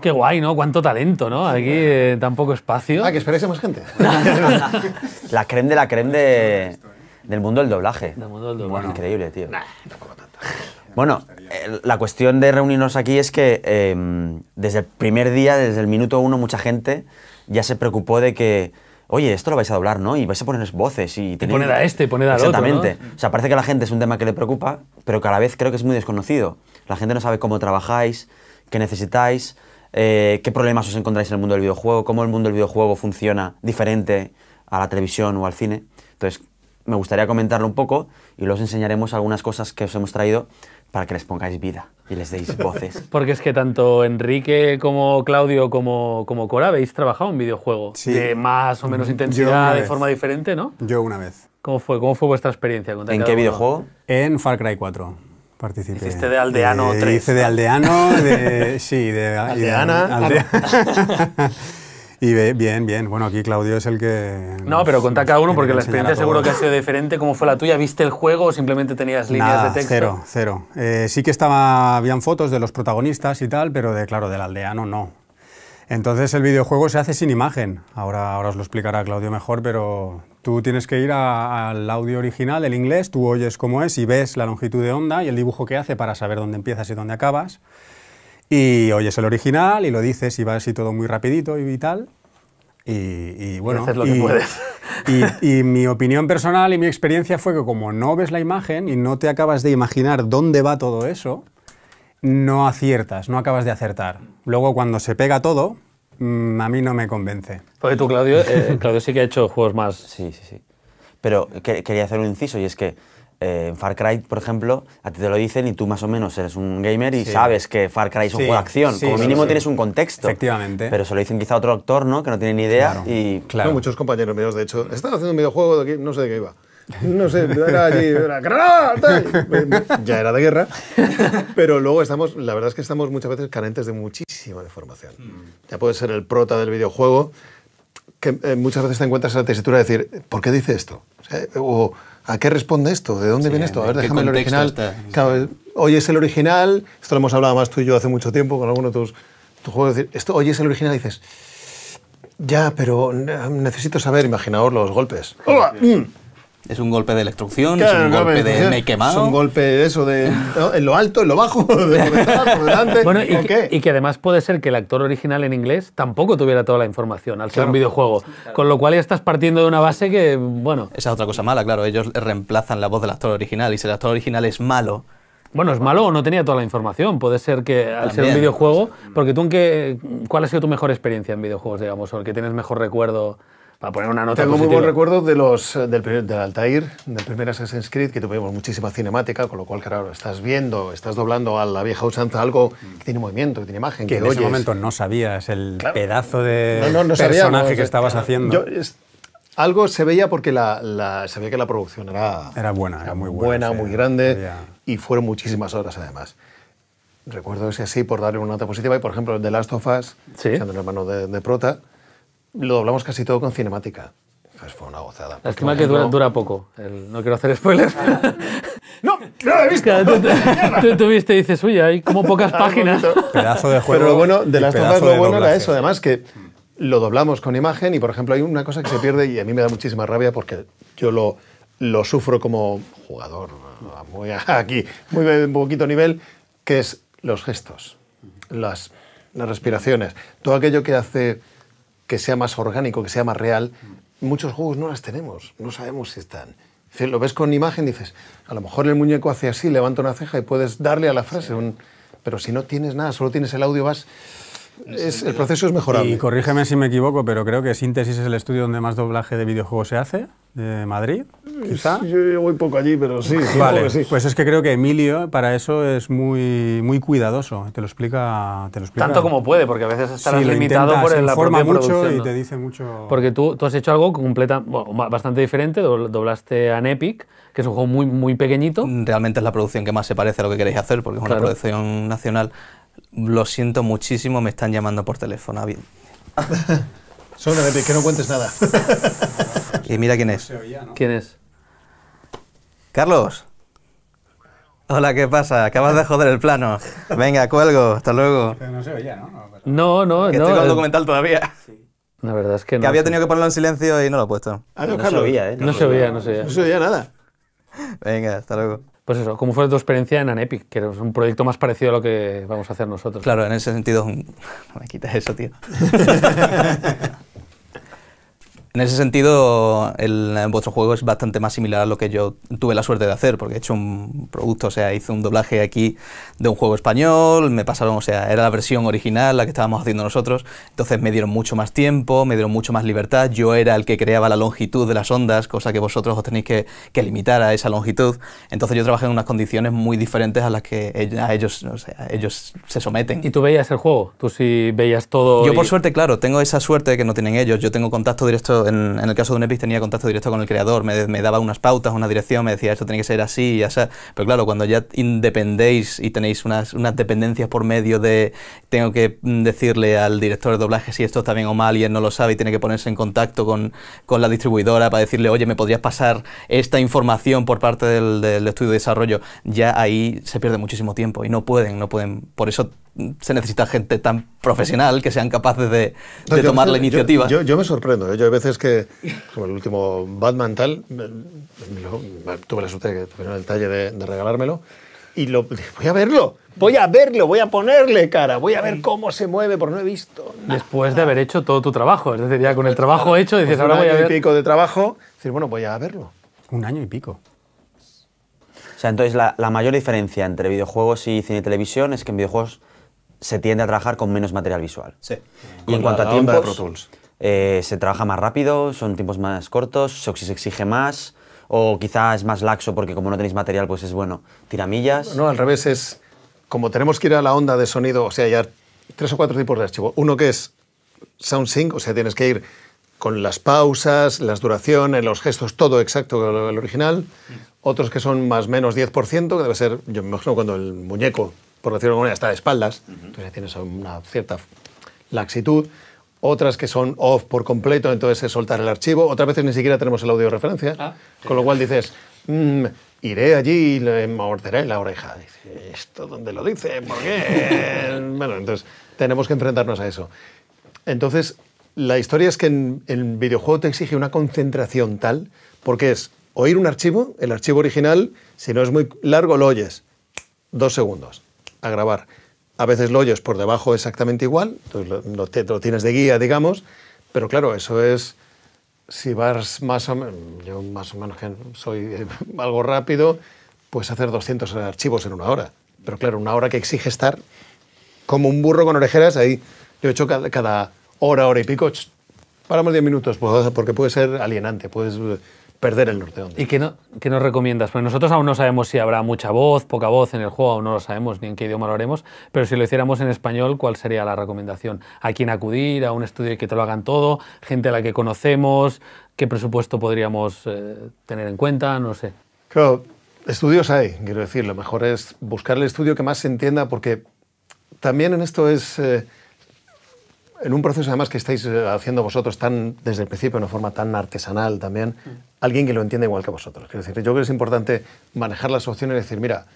Qué guay, ¿no? Cuánto talento, ¿no? Aquí eh. Eh, tan poco espacio. Ah, que esperáis más gente. la creme de la creme del mundo del doblaje. increíble, tío. Bueno, la cuestión de reunirnos aquí es que em, desde el primer día, desde el minuto uno, mucha gente ya se preocupó de que oye, esto lo vais a doblar, ¿no? Y vais a poner voces y... poner a este, poner al Exactamente. otro, Exactamente. O sea, parece que a la gente es un tema que le preocupa, pero que a la vez creo que es muy desconocido. La gente no sabe cómo trabajáis, qué necesitáis, eh, qué problemas os encontráis en el mundo del videojuego, cómo el mundo del videojuego funciona diferente a la televisión o al cine. Entonces, me gustaría comentarlo un poco y luego os enseñaremos algunas cosas que os hemos traído para que les pongáis vida y les deis voces. Porque es que tanto Enrique como Claudio como, como Cora habéis trabajado en videojuego sí. de más o menos intensidad, de forma diferente, ¿no? Yo una vez. ¿Cómo fue, ¿Cómo fue vuestra experiencia? ¿En qué videojuego? En Far Cry 4 participé. Hiciste de aldeano 3. Eh, hice de aldeano, de, sí, de... De, aldeana. Y bien, bien. Bueno, aquí Claudio es el que... No, pero contá cada uno porque la experiencia seguro que ha sido diferente. ¿Cómo fue la tuya? ¿Viste el juego o simplemente tenías líneas de texto? cero, cero. Eh, sí que estaba, habían fotos de los protagonistas y tal, pero de, claro, del aldeano no. Entonces el videojuego se hace sin imagen. Ahora, ahora os lo explicará Claudio mejor, pero tú tienes que ir al audio original, el inglés, tú oyes cómo es y ves la longitud de onda y el dibujo que hace para saber dónde empiezas y dónde acabas. Y oyes el original y lo dices y va así todo muy rapidito y tal. Y, bueno, y, lo que puedes. Y, mi opinión personal y mi experiencia fue que como no ves la imagen y no te acabas de imaginar dónde va todo eso, no aciertas, no acabas de acertar. Luego cuando se pega todo, mm, a mí no me convence. Porque tú, Claudio, eh, Claudio sí que ha hecho juegos más... Sí, sí, sí. Pero quería hacer un inciso y es que eh, Far Cry, por ejemplo, a ti te lo dicen y tú más o menos eres un gamer y sabes que Far Cry es un juego de acción. Como mínimo tienes un contexto. Efectivamente. Pero se lo dicen quizá otro actor, ¿no? Que no tiene ni idea. Y, claro. No, muchos compañeros míos, de hecho, están haciendo un videojuego de aquí, no sé de qué iba. No sé, era allí, era Ya era de guerra. Pero luego estamos, la verdad es que estamos muchas veces carentes de muchísima información. Hmm. Ya puede ser el prota del videojuego, que eh, muchas veces te encuentras en la tesitura de decir, ¿por qué dice esto? o eh, ¿A qué responde esto? ¿De dónde viene esto? A ver, déjame el original. hoy es el original, esto lo hemos hablado más tú y yo hace mucho tiempo con alguno de tus, juegos. esto hoy es el original y dices, ya, pero necesito saber, imaginaos los golpes. Mm. Es un golpe de la instrucción, es un golpe, pues, de, me he quemado. Es un golpe de eso, de en lo alto, en lo bajo, de por por delante. Bueno, y, que, además puede ser que el actor original en inglés tampoco tuviera toda la información al ser un videojuego. Con lo cual ya estás partiendo de una base que, bueno. Esa es otra cosa mala, claro. Ellos reemplazan la voz del actor original y si el actor original es malo. Bueno, es malo o no tenía toda la información. Puede ser que al ser un videojuego. Mm. Porque tú, en qué, ¿cuál ha sido tu mejor experiencia en videojuegos, digamos, o el que tienes mejor recuerdo? para poner una nota Tengo muy buen recuerdo de los, eh, del, del Altair, del primer Assassin's Creed, que tuvimos muchísima cinemática, con lo cual, claro, estás viendo, estás doblando a la vieja usanza algo que tiene movimiento, que tiene imagen, que, en ese momento no sabías el pedazo de personaje que eh, estabas haciendo. algo se veía porque sabía se veía que la producción era, era buena, era muy buena, buena muy grande y fueron muchísimas horas además. Recuerdo ese así por darle una nota positiva y por ejemplo el de Last of Us, siendo el hermano de, de Prota, lo doblamos casi todo con cinemática. fue una gozada. Es que dura, poco. no quiero hacer spoilers. ¡No! ¡No lo he visto! Tú, viste y dices, uy, hay como pocas páginas. pedazo de juego. Pero lo bueno, de las lo bueno era eso, además, que lo doblamos con imagen y, por ejemplo, hay una cosa que se pierde y a mí me da muchísima rabia porque yo lo, lo sufro como jugador muy aquí, muy poquito nivel, que es los gestos, las, las respiraciones, todo aquello que hace que sea más orgánico, que sea más real, muchos juegos no las tenemos, no sabemos si están. lo ves con imagen, dices, a lo mejor el muñeco hace así, levanta una ceja y puedes darle a la frase. Pero si no tienes nada, solo tienes el audio, vas... Es, el proceso es mejorable. Y corrígeme si me equivoco, pero creo que Síntesis es el estudio donde más doblaje de videojuegos se hace de Madrid, quizá. Yo voy poco allí, pero sí, vale. Pues es que creo que Emilio para eso es muy, muy cuidadoso. Te lo explica, Tanto como puede, porque a veces estarás limitado por la forma mucho producción, y te dice mucho. Porque tú, tú has hecho algo completa, bastante diferente. Doblaste a Epic, que es un juego muy, muy pequeñito. Mm, realmente es la producción que más se parece a lo que queréis hacer, porque es una producción nacional. Lo siento muchísimo, me están llamando por teléfono. bien Solo de que no cuentes nada. y mira quién es. ¿Quién es? Carlos. Hola, ¿qué pasa? Acabas de joder el plano. Venga, cuelgo, hasta luego. no se oía, ¿no? No, no, no. Que no, estoy con el documental todavía. La verdad es que no. Que había tenido que ponerlo en silencio y no lo he puesto. Ah, no, Se oía, ¿eh? ¿eh? No, se oía, no se oía. No se oía nada. Venga, hasta luego. Pues eso, ¿cómo fue tu experiencia en Anepic? Que es un proyecto más parecido a lo que vamos a hacer nosotros. Claro, en ese sentido, No me quita eso, tío. En ese sentido, el, vuestro juego es bastante más similar a lo que yo tuve la suerte de hacer, porque he hecho un producto, o sea, hice un doblaje aquí de un juego español, me pasaron, o sea, era la versión original, la que estábamos haciendo nosotros, entonces me dieron mucho más tiempo, me dieron mucho más libertad, yo era el que creaba la longitud de las ondas, cosa que vosotros os tenéis que, limitar a esa longitud, entonces yo trabajé en unas condiciones muy diferentes a las que a ellos, ellos se someten. ¿Y tú veías el juego? ¿Tú sí veías todo? Yo por suerte, claro, tengo esa suerte que no tienen ellos, yo tengo contacto directo en, el caso de un Epic tenía contacto directo con el creador, me, daba unas pautas, una dirección, me decía esto tiene que ser así y así. Pero claro, cuando ya independéis y tenéis unas, dependencias por medio de tengo que decirle al director de doblaje si esto está bien o mal y él no lo sabe y tiene que ponerse en contacto con, la distribuidora para decirle, oye, me podrías pasar esta información por parte del, del estudio de desarrollo, ya ahí se pierde muchísimo tiempo y no pueden, no pueden. Por eso se necesita gente tan profesional que sean capaces de, tomar la iniciativa. Yo, me sorprendo. ¿eh? Yo hay veces que, como el último Batman tal, tuve la suerte de que el detalle de, regalármelo y lo, voy a verlo. Voy a verlo, voy a ponerle cara, voy a ver cómo se mueve, porque no he visto. Después de haber hecho todo tu trabajo, es decir, ya con el trabajo hecho, dices, pues ahora voy a ver. Un pico de trabajo, decir, bueno, voy a verlo. Un año y pico. O sea, entonces la, la mayor diferencia entre videojuegos y cine y televisión es que en videojuegos se tiende a trabajar con menos material visual. Sí. Y en cuanto a tiempos, eh, se trabaja más rápido, son tiempos más cortos, se exige más, o quizás es más laxo porque como no tenéis material, pues es bueno, tiramillas. No, al revés, es como tenemos que ir a la onda de sonido, o sea, hay tres o cuatro tipos de archivo. Uno que es sound sync, o sea, tienes que ir con las pausas, las duraciones, los gestos, todo exacto el original. Mm. Otros que son más menos 10%, que debe ser, yo me imagino, cuando el muñeco por decirlo de alguna manera, está de espaldas, entonces tienes una cierta laxitud. Otras que son off por completo, entonces es soltar el archivo. Otras veces ni siquiera tenemos el audio de referencia, ah, con lo cual dices, mm, iré allí y le morderé la oreja. ¿esto dónde lo dice? ¿Por qué? bueno, entonces tenemos que enfrentarnos a eso. Entonces, la historia es que en el videojuego te exige una concentración tal, porque es oír un archivo, el archivo original, si no es muy largo lo oyes, dos segundos a grabar. A veces lo oyes por debajo exactamente igual, entonces lo, te, tienes de guía, digamos, pero claro, eso es si vas más o menos, yo más o menos que soy eh, algo rápido, puedes hacer 200 archivos en una hora. Pero claro, una hora que exige estar como un burro con orejeras ahí. Yo he hecho cada, hora, hora y pico, paramos 10 minutos, pues, porque puede ser alienante, puedes perder el norte ¿Y qué, nos recomiendas? Pues nosotros aún no sabemos si habrá mucha voz, poca voz en el juego, aún no lo sabemos ni en qué idioma lo haremos, pero si lo hiciéramos en español, ¿cuál sería la recomendación? ¿A quién acudir? ¿A un estudio que te lo hagan todo? ¿Gente a la que conocemos? ¿Qué presupuesto podríamos eh, tener en cuenta? No sé. Claro, estudios hay, quiero decir, lo mejor es buscar el estudio que más se entienda porque también en esto es... Eh, en un proceso además que estáis eh, haciendo vosotros tan desde el principio, de una forma tan artesanal también, mm. alguien que lo entienda igual que vosotros. Quiero decir, yo creo que es importante manejar las opciones y decir, mira,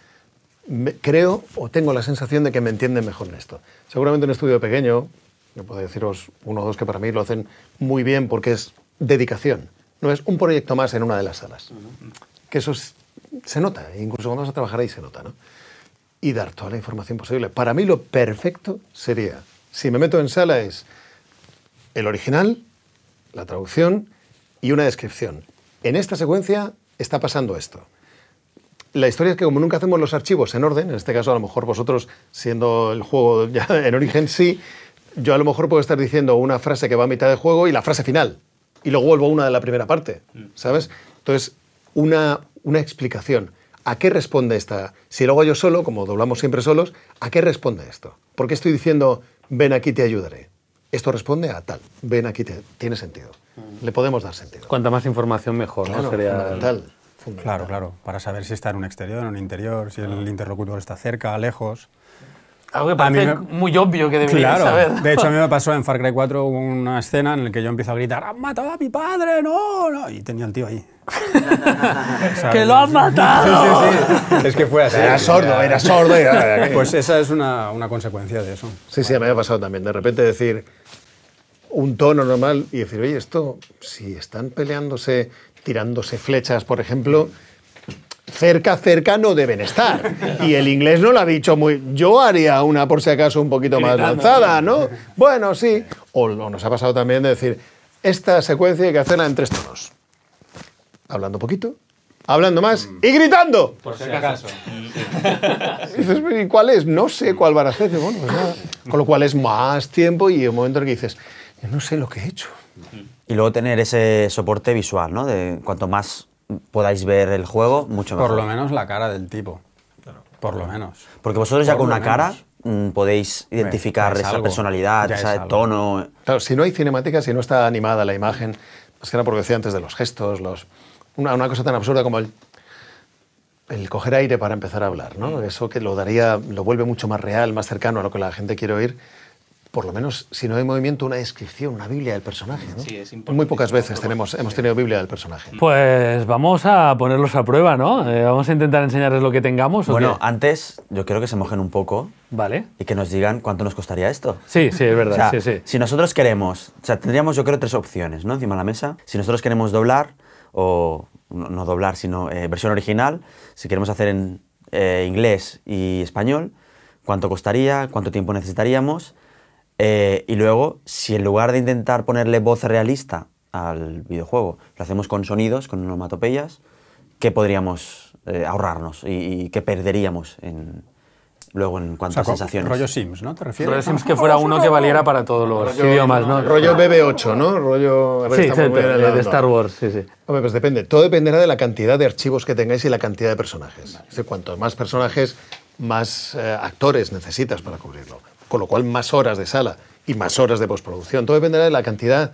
creo o tengo la sensación de que me entienden mejor en esto. Seguramente un estudio pequeño, yo puedo deciros uno o dos que para mí lo hacen muy bien porque es dedicación. No es un proyecto más en una de las salas. Que eso se nota, e incluso cuando vas a trabajar ahí se nota, ¿no? Y dar toda la información posible. Para mí lo perfecto sería si me meto en sala es el original, la traducción y una descripción. En esta secuencia está pasando esto. La historia es que como nunca hacemos los archivos en orden, en este caso a lo mejor vosotros, siendo el juego ya en origen sí, yo a lo mejor puedo estar diciendo una frase que va a mitad de juego y la frase final. Y luego vuelvo a una de la primera parte, mm. ¿sabes? Entonces, una, una explicación. ¿A qué responde esta? Si lo hago yo solo, como doblamos siempre solos, ¿a qué responde esto? ¿Por qué estoy diciendo ven aquí te ayudaré. Esto responde a tal, ven aquí te... Tiene sentido. Le podemos dar sentido. Cuanta más información mejor. Claro, Sería... Claro, claro, para saber si está en un exterior, en un interior, si el interlocutor está cerca, lejos. Algo que parece muy obvio que debería De hecho, a mí me pasó en Far Cry 4 una escena en la que yo empiezo a gritar ¡Han matado a mi padre! ¡No! no! Y tenía el tío ahí. ¡Que lo han matado! Sí, sí, sí. Es que fue así. Era sordo, era sordo. Pues esa es una, consecuencia de eso. Sí, sí, me ha pasado también. De repente decir un tono normal y decir, oye, esto, si están peleándose, tirándose flechas, por ejemplo cerca, cerca no deben estar. Y el inglés no lo ha dicho muy... Yo haría una, por si acaso, un poquito más lanzada, ¿no? Bueno, sí. O, nos ha pasado también de decir, esta secuencia hay que hacerla en tres tonos. Hablando poquito, hablando más y gritando. Por si acaso. dices, ¿y cuál es? No sé cuál barajete. Bueno, pues Con lo cual es más tiempo y un momento en el que dices, no sé lo que he hecho. Y luego tener ese soporte visual, ¿no? De cuanto más podáis ver el juego mucho mejor. Por lo menos la cara del tipo. Por lo menos. Porque vosotros ya con una cara mm, podéis identificar esa personalidad, ese tono. Claro, si no hay cinemática, si no está animada la imagen, es que era porque decía antes de los gestos, los, una, una cosa tan absurda como el, el coger aire para empezar a hablar, ¿no? Mm. Eso que lo daría, lo vuelve mucho más real, más cercano a lo que la gente quiere oír por lo menos, si no hay movimiento, una descripción, una Biblia del personaje. ¿no? Sí, es Muy pocas veces tenemos, hemos tenido Biblia del personaje. Pues vamos a ponerlos a prueba, ¿no? Eh, vamos a intentar enseñarles lo que tengamos. bueno, antes yo quiero que se mojen un poco. Vale. Y que nos digan cuánto nos costaría esto. Sí, sí, es verdad. Si nosotros queremos, o sea, tendríamos yo creo tres opciones, ¿no? Encima de la mesa. Si nosotros queremos doblar, o no, doblar, sino eh, versión original, si queremos hacer en eh, inglés y español, cuánto costaría, cuánto tiempo necesitaríamos eh, y luego, si en lugar de intentar ponerle voz realista al videojuego, lo hacemos con sonidos, con onomatopeyas, ¿qué podríamos eh, ahorrarnos y, qué perderíamos en, luego en cuanto a sensaciones. Rollo Sims, ¿no? ¿Te refieres? Rollo Sims ah, que fuera uno que valiera para todos los idiomas, ¿no? Rollo BB8, ¿no? Rollo... sí, de, Star Wars, sí, sí. Hombre, pues depende. Todo dependerá de la cantidad de archivos que tengáis y la cantidad de personajes. O cuantos más personajes, más eh, actores necesitas para cubrirlo con lo cual más horas de sala y más horas de postproducción. Todo dependerá de la cantidad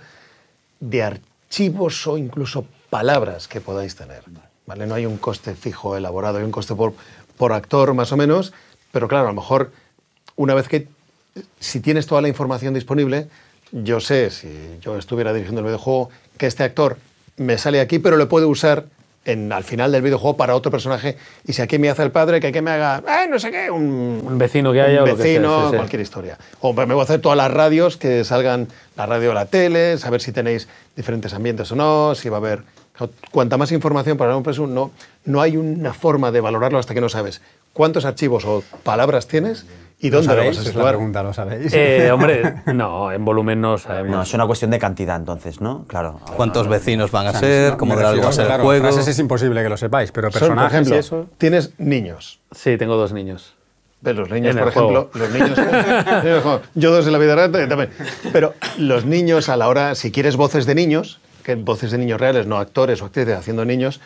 de archivos o incluso palabras que podáis tener. ¿vale? No hay un coste fijo elaborado, hay un coste por, actor más o menos, pero claro, a lo mejor una vez que, si tienes toda la información disponible, yo sé, si yo estuviera dirigiendo el videojuego, que este actor me sale aquí, pero le puede usar al final del videojuego para otro personaje. Y si aquí me hace el padre, que aquí me haga, no sé qué, un, un vecino que haya vecino, o cualquier historia. O me voy a hacer todas las radios que salgan, la radio o la tele, saber si tenéis diferentes ambientes o no, si va a haber. Cuanta más información para un presunto no, no hay una forma de valorarlo hasta que no sabes cuántos archivos o palabras tienes ¿Y dónde ¿Lo, lo vas pregunta, ¿lo sabéis? Eh, hombre, no, en volumen no sabemos. No, es una cuestión de cantidad entonces, ¿no? Claro. ¿Cuántos vecinos van a ser? ¿Cómo de va a ser el juego? es imposible que lo sepáis, pero personajes Tienes niños. Sí, tengo dos niños. De los niños, por ejemplo, los niños, yo dos en la vida real también. Pero los niños a la hora, si quieres voces de niños, que voces de niños reales, no actores o actrices haciendo niños,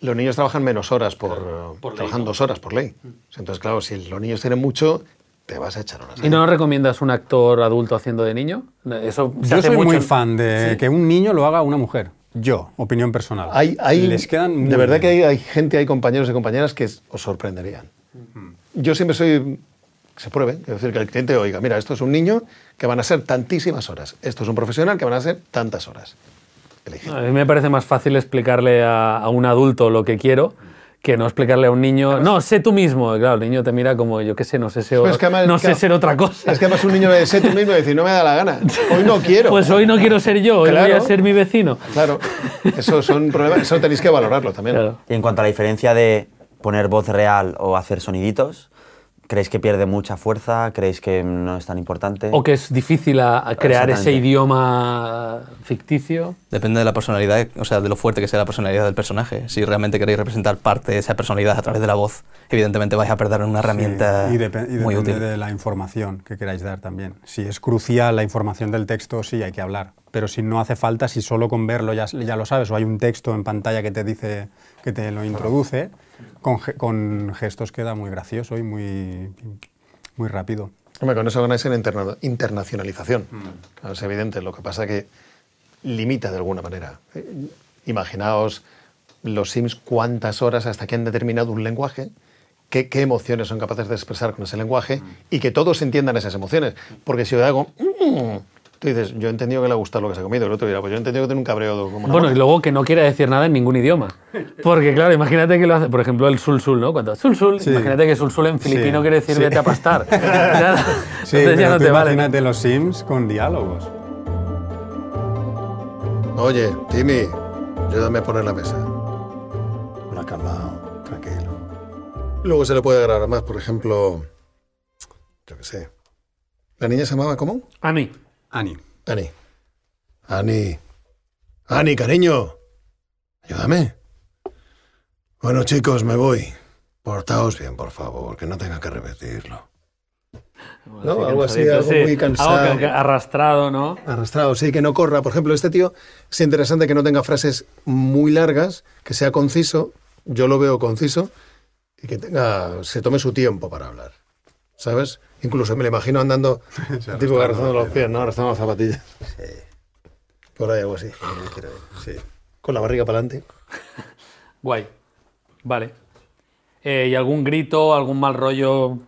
los niños trabajan menos horas por, trabajan dos horas por ley. Mm. Entonces, claro, si los niños tienen mucho, te vas a echar ¿Y no recomiendas un actor adulto haciendo de niño? Eso Yo soy muy fan de que un niño lo haga una mujer. Yo, opinión personal. Hay, de verdad que hay, gente, hay compañeros y compañeras que os sorprenderían. Mm. Yo siempre soy se pruebe, es decir, que el cliente oiga, mira, esto es un niño que van a ser tantísimas horas, esto es un profesional que van a ser tantas horas. A mí me parece más fácil explicarle a un adulto lo que quiero que no explicarle a un niño, no, sé tú mismo. claro, el niño te mira como, yo qué sé, no sé ser, no sé ser otra cosa. Es que además un niño le sé tú mismo y decir, no me da la gana, hoy no quiero. Pues hoy no quiero ser yo, hoy voy a ser mi vecino. Claro, eso son problemas, eso tenéis que valorarlo también. Y en cuanto a la diferencia de poner voz real o hacer soniditos, ¿Creéis que pierde mucha fuerza? ¿Creéis que no es tan importante? ¿O que es difícil crear ese idioma ficticio? Depende de la personalidad, o sea, de lo fuerte que sea la personalidad del personaje. Si realmente queréis representar parte de esa personalidad a través de la voz, evidentemente vais a perder una herramienta muy y, y muy depende útil. de la información que queráis dar también. Si es crucial la información del texto, sí, hay que hablar. Pero si no hace falta, si solo con verlo ya, ya lo sabes, o hay un texto en pantalla que te dice, que te lo introduce, con, gestos queda muy gracioso y muy, muy rápido. con eso ganáis en internacionalización. Es evidente, lo que pasa que limita de alguna manera. Eh, imaginaos los Sims cuántas horas hasta que han determinado un lenguaje, qué, emociones son capaces de expresar con ese lenguaje y que todos entiendan esas emociones. Porque si yo hago... Tú dices, yo he entendido que le ha gustado lo que se ha comido. El otro dirá, pues yo he entendido que tiene un cabreo. Como bueno, y luego que no quiera decir nada en ningún idioma. Porque, claro, imagínate que lo hace, por ejemplo, el sul-sul, ¿no? Cuando sul-sul, imagínate que sul-sul en filipino quiere decir vete a pastar. sí, Entonces, ya no imagínate los Sims con diálogos. Oye, Timmy, ayúdame a poner la mesa. una acabado, tranquilo. Luego se le puede agarrar más, por ejemplo, yo qué sé. ¿La niña se llamaba cómo? A mí. Ani. Ani. Ani. Ani, cariño. Ayúdame. Bueno, chicos, me voy. Portaos bien, por favor, que no tenga que repetirlo. ¿No? algo así, algo muy cansado. arrastrado, ¿no? Arrastrado, sí, que no corra. Por ejemplo, este tío es interesante que no tenga frases muy largas, que sea conciso, yo lo veo conciso, y que tenga, se tome su tiempo para hablar. ¿Sabes? Incluso me lo imagino andando, tipo los pies, ¿no? Arrastrando las zapatillas. Sí. Por ahí algo así. Sí. Con la barriga para adelante. Guay. Vale. Eh, ¿Y algún grito, algún mal rollo?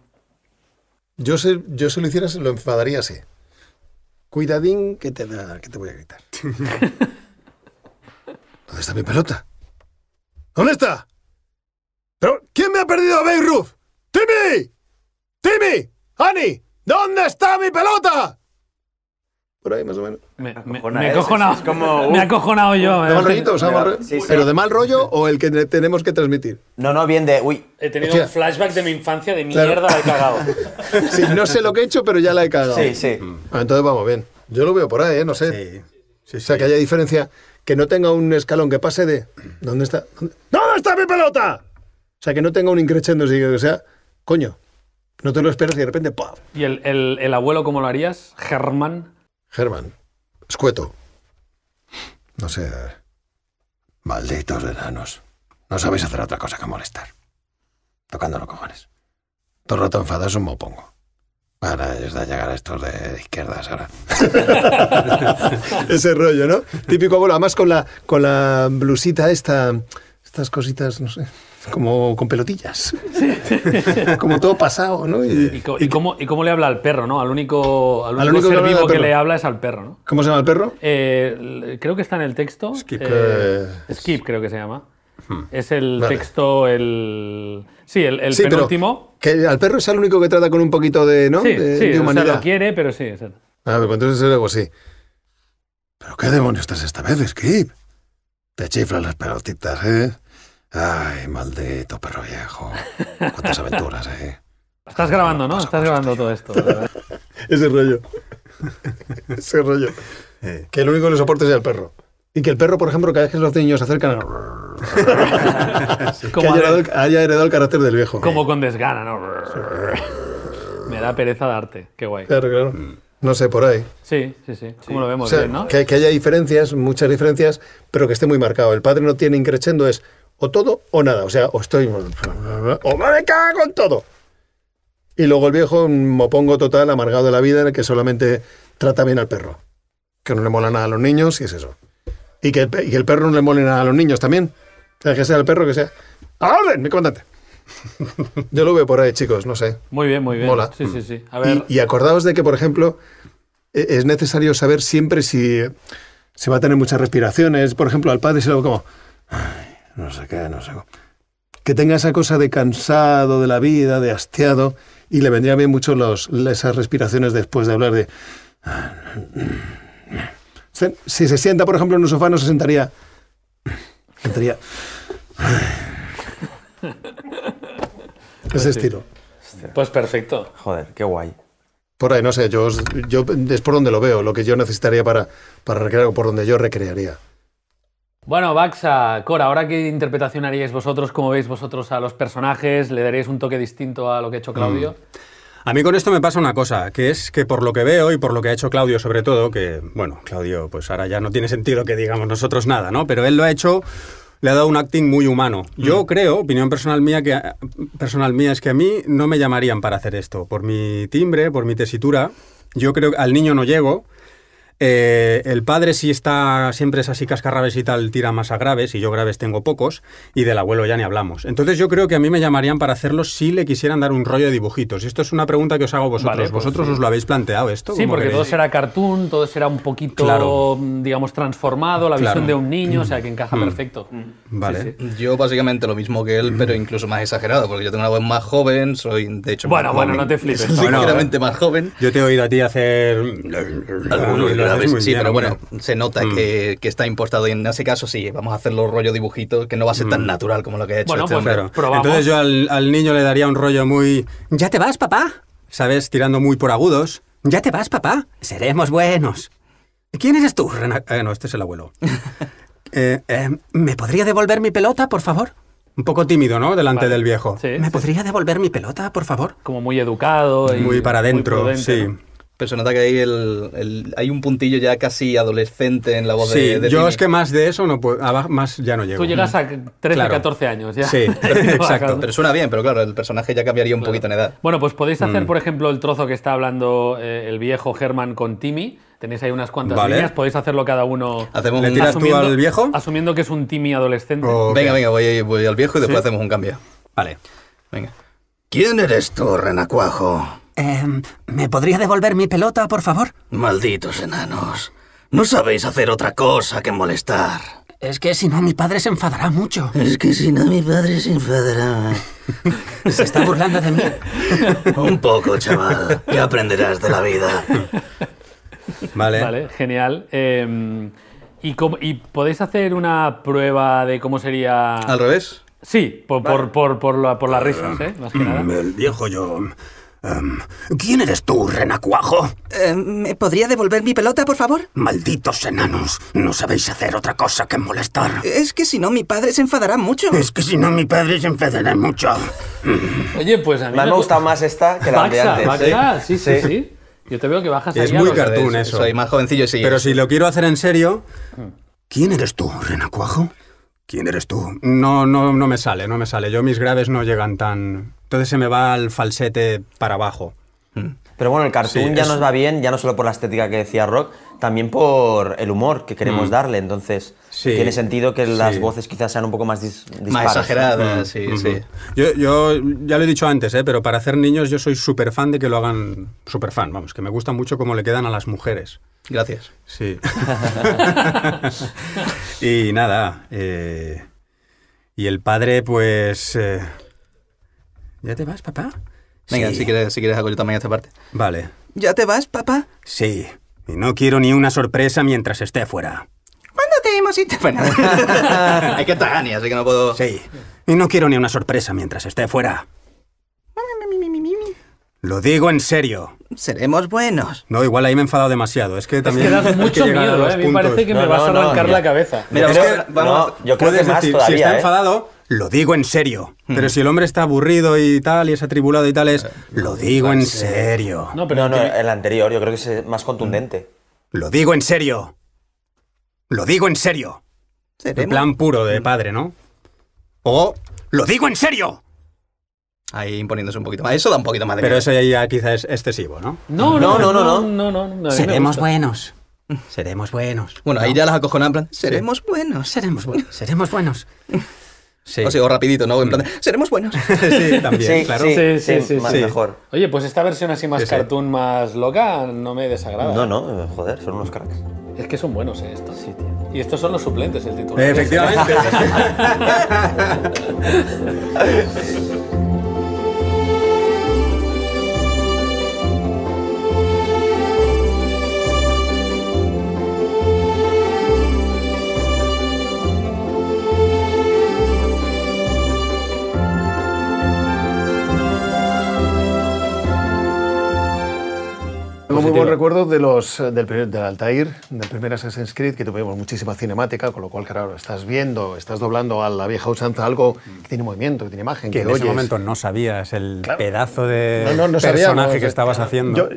Yo si, yo lo hiciera, lo enfadaría así. Cuidadín que te, voy a gritar. ¿Dónde está mi pelota? ¿Dónde está? ¿Pero quién me ha perdido a Bayroof? ¡Timmy! ¡Timmy! ¡Mani! ¿Dónde está mi pelota? Por ahí, más o menos. Me, he cojonado. me he cojonado uh, yo. ¿De mal rollo. ¿Pero de mal rollo o el que tenemos que transmitir? No, no, bien de. Uy. He tenido un flashback de mi infancia de mierda, la he cagado. sí, no sé lo que he hecho, pero ya la he cagado. Sí, sí. Mm. Ah, entonces vamos bien. Yo lo veo por ahí, ¿eh? No sé. Sí. o sea, que haya diferencia. Que no tenga un escalón que pase de. ¿Dónde está? ¿Dónde, está mi pelota? O sea, que no tenga un increchendo, o que sea. Coño, no te lo esperas y de repente ¡pum! ¿Y el, abuelo cómo lo harías? ¿Germán? Germán. Escueto. No sé. Malditos enanos. No sabéis hacer otra cosa que molestar. Tocando los cojones. Todo el rato es un mopongo. Para ellos de llegar a estos de izquierdas ahora. Ese rollo, ¿no? Típico abuelo, además con la, con la blusita esta, estas cositas, no sé como con pelotillas, como todo pasado, ¿no? Y, ¿Y, cómo, le habla al perro, ¿no? Al único, al que vivo que le habla es al perro, ¿no? ¿Cómo se llama el perro? Eh, creo que está en el texto. Skip. Eh, Skip creo que se llama. Hmm. Es el texto, el... Sí, el, el penúltimo. que al perro es el único que trata con un poquito de, ¿no? Sí, de, humanidad. quiere, pero sí. Ah, pues entonces es algo ¿Pero qué demonios estás esta vez, Skip? Te chiflan las pelotitas, ¿eh? Ay, maldito perro viejo. Cuántas aventuras, eh. Estás grabando, ¿no? Estás grabando todo esto. Ese rollo. Ese rollo. Que el único que le soporte sea el perro. Y que el perro, por ejemplo, cada vez que los niños se acercan, a... haya heredado, el, carácter del viejo. Como con desgana, ¿no? Me da pereza darte. Qué guay. Claro, claro. Mm. No sé, por ahí. Sí, sí, sí. Como lo vemos ¿no? Que, que, haya diferencias, muchas diferencias, pero que esté muy marcado. El padre no tiene increchendo, es o todo o nada. O sea, o estoy. O me cago con todo. Y luego el viejo, me pongo total, amargado de la vida, en el que solamente trata bien al perro. Que no le mola nada a los niños, y es eso. Y que, el, y el perro no le mole nada a los niños también. que sea el perro que sea. ¡A orden, mi comandante! Yo lo veo por ahí, chicos, no sé. Muy bien, muy bien. Mola. Sí, sí, sí. y, y, acordaos de que, por ejemplo, e, es necesario saber siempre si se va a tener muchas respiraciones. Por ejemplo, al padre se lo como no sé qué, no sé Que tenga esa cosa de cansado de la vida, de hastiado, y le vendría bien mucho los, esas respiraciones después de hablar de... Si se sienta, por ejemplo, en un sofá, no se sentaría... Sentaría... Ese estilo. Pues perfecto. Joder, qué guay. Por ahí, no sé, yo, yo es por donde lo veo, lo que yo necesitaría para, para recrear o por donde yo recrearía. Bueno, Baxa, Cora, ¿ahora qué interpretación haríais vosotros? ¿Cómo veis vosotros a los personajes? ¿Le daréis un toque distinto a lo que ha hecho Claudio? Mm. A mí con esto me pasa una cosa, que es que por lo que veo y por lo que ha hecho Claudio sobre todo, que bueno, Claudio pues ahora ya no tiene sentido que digamos nosotros nada, ¿no? Pero él lo ha hecho, le ha dado un acting muy humano. Mm. Yo creo, opinión personal mía, que, personal mía es que a mí no me llamarían para hacer esto, por mi timbre, por mi tesitura. Yo creo que al niño no llego, eh, el padre sí está, siempre es así cascarrabes y tal, tira más a graves, y yo graves tengo pocos, y del abuelo ya ni hablamos. Entonces yo creo que a mí me llamarían para hacerlo si le quisieran dar un rollo de dibujitos. Y esto es una pregunta que os hago vosotros. Pues ¿Vosotros os lo habéis planteado esto? Sí, porque todo será cartoon, todo será un poquito, claro. Mm, digamos, transformado, la visión de un niño, o sea, que encaja mm. perfecto. Mm. Vale. Yo básicamente lo mismo que él, pero incluso más exagerado, porque yo tengo una voz más joven, soy, de hecho, Bueno, bueno, no te flipes. Soy más joven. Yo te he oído a ti hacer... Sí, pero bueno, se nota mm. que, está impostado y en ese caso sí, vamos a hacerlo rollo dibujito, que no va a ser tan mm. natural como lo que he hecho. Bueno, este pues, Entonces yo al, niño le daría un rollo muy... Ya te vas, papá. ¿Sabes? Tirando muy por agudos. Ya te vas, papá. Seremos buenos. ¿Quién eres tú, eh, no, este es el abuelo. Eh, eh, ¿Me podría devolver mi pelota, por favor? Un poco tímido, ¿no? Delante del viejo. ¿Me podría devolver mi pelota, por favor? Como muy educado. Y muy para adentro, sí. Pero se nota que hay, un puntillo ya casi adolescente en la voz de de, Sí, Yo es que más de eso no puedo, más ya no llego. Tú llegas a 13, 14 años ya. Sí, exacto. Pero suena bien, pero claro, el personaje ya cambiaría un poquito en edad. Bueno, pues podéis hacer, mm. por ejemplo, el trozo que está hablando eh, el viejo Herman con Timmy. Tenéis ahí unas cuantas líneas, podéis hacerlo cada uno. ¿Hacemos un tiras al viejo? Asumiendo que es un Timmy adolescente. Venga, venga, voy, al viejo y después hacemos un cambio. Vale. Venga. ¿Quién eres tú, renacuajo? Em, ¿Me podría devolver mi pelota, por favor? Malditos enanos. No sabéis hacer otra cosa que molestar. Es que si no, mi padre se enfadará mucho. Es que si no, mi padre se enfadará. se está burlando de mí. Un poco, chaval. Ya aprenderás de la vida. Vale. Vale, genial. Em, ¿y, podéis hacer una prueba de cómo sería...? ¿Al revés? Sí, por, por, la, por las risas, ¿eh? Más que mm, El viejo yo... Em, ¿Quién eres tú, renacuajo? Em, ¿Me podría devolver mi pelota, por favor? Malditos enanos, no sabéis hacer otra cosa que molestar. Es que si no, mi padre se enfadará mucho. Es que si no, mi padre se enfadará mucho. Oye, pues a mí me, gusta ha más esta que la de antes. ¿eh? sí, sí, sí, Yo te veo que bajas Es muy cartoon eso. Soy más jovencillo, sí. Pero si lo quiero hacer en serio... Hmm. ¿Quién eres tú, renacuajo? ¿Quién eres tú? No, no, no me sale, no me sale. Yo mis graves no llegan tan... Entonces se me va al falsete para abajo. Hmm. Pero bueno, el cartoon ya nos va bien, ya no solo por la estética que decía Rock, también por el humor que queremos hmm. darle. Entonces, tiene sentido que las voces quizás sean un poco más Más exageradas, hmm. sí, sí. Yo, ya lo he dicho antes, eh, pero para hacer niños yo soy súper fan de que lo hagan, súper fan, vamos, que me gusta mucho cómo le quedan a las mujeres. Gracias. Sí. y nada, eh, y el padre pues... Eh, ¿Ya te vas, papá? Venga, si, quieres, si quieres a yo también esta parte. Vale. ¿Ya te vas, papá? Sí. Y no quiero ni una sorpresa mientras esté fuera. ¿Cuándo te hemos ido? hay que estar así que no puedo... Sí. Y no quiero ni una sorpresa mientras esté fuera. Lo digo en serio. Seremos buenos. No, igual ahí me he enfadado demasiado. Es que también. Es que das mucho miedo, eh. a mí me parece que me vas a arrancar la cabeza. Mira, yo que, vamos, yo creo que más decir, todavía, Si está ¿eh? enfadado, lo digo en serio. Pero si el hombre está aburrido y tal, y es atribulado y tal, es. Eh, lo digo en serio. No, pero no, el anterior, yo creo que es más contundente. Mm. Lo digo en serio. Lo digo en serio. de plan puro de mm. padre, ¿no? O. ¡Lo digo en serio! Ahí imponiéndose un poquito más. Eso da un poquito más de Pero eso ya quizás es excesivo, ¿no? No, no, no, no. no, no, no, no Seremos buenos. Mm. Seremos buenos. Bueno, ahí ya las acojonan en plan. Seremos buenos. Seremos buenos. Seremos buenos. Sí. O, sea, rapidito, ¿no? En plan, seremos buenos. sí, también, claro. Sí, sí, sí, más mejor. Oye, pues esta versión así más cartoon, más loca, no me desagrada. No, no, joder, son unos cracks. Es que son buenos, ¿eh? Estos. Sí, tío. Y estos son los suplentes, el título. Efectivamente. los, eh, del, del Altair, del primer Assassin's Creed, que tuvimos muchísima cinemática, con lo cual, claro, estás viendo, estás doblando a la vieja usanza algo que tiene movimiento, que tiene imagen. Que, en ese momento no sabías el pedazo de personaje que estabas haciendo.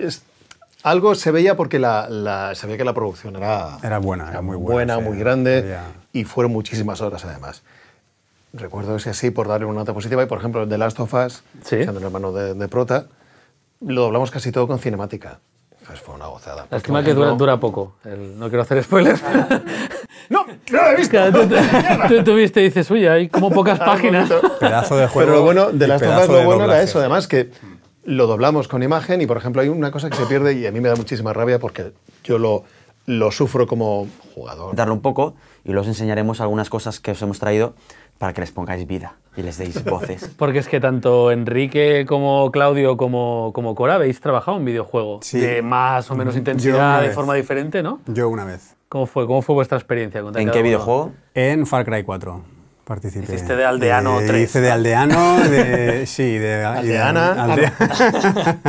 algo se veía porque la, se veía que la producción era, era buena, era muy buena, muy grande y fueron muchísimas horas además. Recuerdo ese así por darle una nota positiva y por ejemplo el de Last of Us, ¿Sí? siendo el hermano de Prota, lo doblamos casi todo con cinemática. Pues fue una gozada. Lástima que dura, poco. no quiero hacer spoilers. ¡No! ¡No lo he visto! Tú, viste y dices, uy, hay como pocas páginas. pedazo de juego. Pero lo bueno de las tomas, lo bueno era eso, además, que lo doblamos con imagen y, por ejemplo, hay una cosa que se pierde y a mí me da muchísima rabia porque yo lo, lo sufro como jugador. Darlo un poco y los enseñaremos algunas cosas que os hemos traído para que les pongáis vida y les deis voces. Porque es que tanto Enrique como Claudio como, como Cora habéis trabajado en videojuego sí. de más o menos intensidad, de forma diferente, ¿no? Yo una vez. ¿Cómo fue, cómo fue vuestra experiencia? ¿En qué videojuego? En Far Cry 4 participé. Hiciste de aldeano 3. Eh, hice de aldeano, de, sí, de... Aldeana.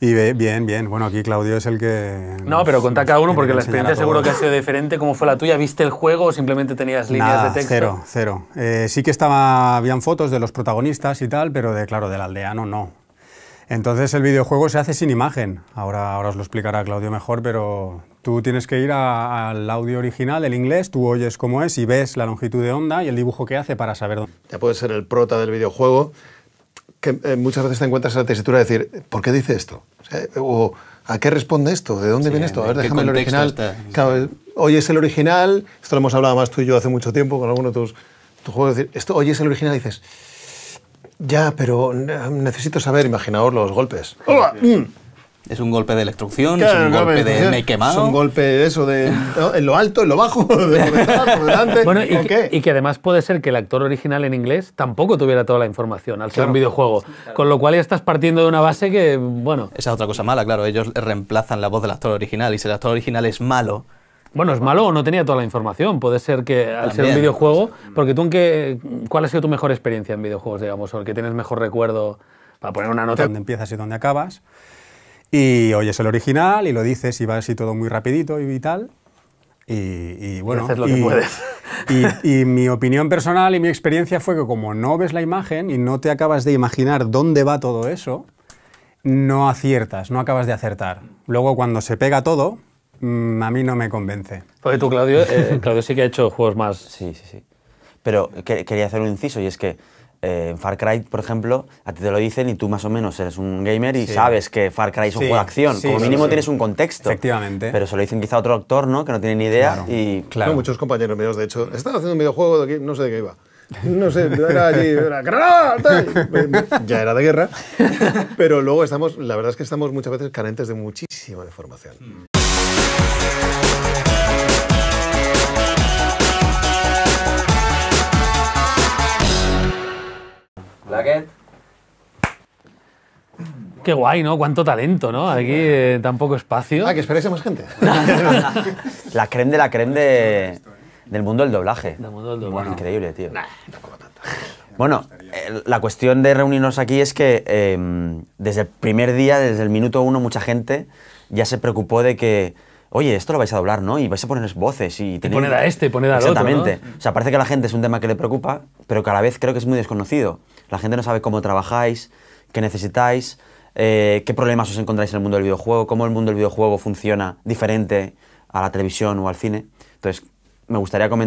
Y bien, bien. Bueno, aquí Claudio es el que... No, pero contá cada uno porque la experiencia seguro que ha sido diferente. como fue la tuya? ¿Viste el juego o simplemente tenías líneas de texto? cero, cero. Eh, sí que estaba, habían fotos de los protagonistas y tal, pero de, claro, del aldeano no. Entonces el videojuego se hace sin imagen. Ahora, ahora os lo explicará Claudio mejor, pero tú tienes que ir al audio original, el inglés, tú oyes cómo es y ves la longitud de onda y el dibujo que hace para saber dónde. Ya puede ser el prota del videojuego que eh, muchas veces te encuentras en la tesitura de decir, ¿por qué dice esto? O, ¿a qué responde esto? ¿De dónde viene esto? A ver, déjame el original. Eh, hoy es el original, esto lo hemos hablado más tú y yo hace mucho tiempo con alguno de tus, juegos, decir, esto hoy es el original y dices, ya, pero necesito saber, imaginaos los golpes. Mm. Es un golpe de la instrucción, es un golpe de me he quemado. Es un golpe de eso, de en lo alto, en lo bajo, de por detrás, por delante. Bueno, y, que, y, que, además puede ser que el actor original en inglés tampoco tuviera toda la información al ser un videojuego. Con lo cual ya estás partiendo de una base que, bueno. Esa es otra cosa mala, claro. Ellos reemplazan la voz del actor original y si el actor original es malo. Bueno, es malo o no tenía toda la información. Puede ser que al ser un videojuego. Porque tú, en qué, ¿cuál ha sido tu mejor experiencia en videojuegos, digamos, o el que tienes mejor recuerdo? Para poner una nota. ¿Dónde empiezas y dónde acabas? Y oyes el original y lo dices y va así todo muy rapidito y tal. Y, bueno, y lo que puedes. Y, mi opinión personal y mi experiencia fue que como no ves la imagen y no te acabas de imaginar dónde va todo eso, no aciertas, no acabas de acertar. Luego cuando se pega todo, mm, a mí no me convence. Porque tú, Claudio, eh, Claudio sí que ha hecho juegos más... Sí, sí, sí. Pero quería hacer un inciso y es que en eh, Far Cry, por ejemplo, a ti te lo dicen y tú más o menos eres un gamer y sabes que Far Cry es un juego de acción. Como mínimo tienes un contexto. Efectivamente. Pero se lo dicen quizá otro actor, ¿no? Que no tiene ni idea. Y claro. muchos compañeros míos, de hecho, están haciendo un videojuego de aquí, no sé de qué iba. No sé, era allí, era Ya era de guerra. Pero luego estamos, la verdad es que estamos muchas veces carentes de muchísima información. Hmm. Que Qué guay, ¿no? Cuánto talento, ¿no? Aquí eh. Eh, tan poco espacio. Ah, que esperéis a más gente. la creen de la creme de, del mundo del doblaje. Del doblaje. increíble, tío. Bueno, la cuestión de reunirnos aquí es que em, desde el primer día, desde el minuto uno, mucha gente ya se preocupó de que oye, esto lo vais a doblar, ¿no? Y vais a poner voces y... poner a este, poner al Exactamente. Otro, ¿no? O sea, parece que la gente es un tema que le preocupa, pero cada vez creo que es muy desconocido. La gente no sabe cómo trabajáis, qué necesitáis, eh, qué problemas os encontráis en el mundo del videojuego, cómo el mundo del videojuego funciona diferente a la televisión o al cine. Entonces, me gustaría comentar...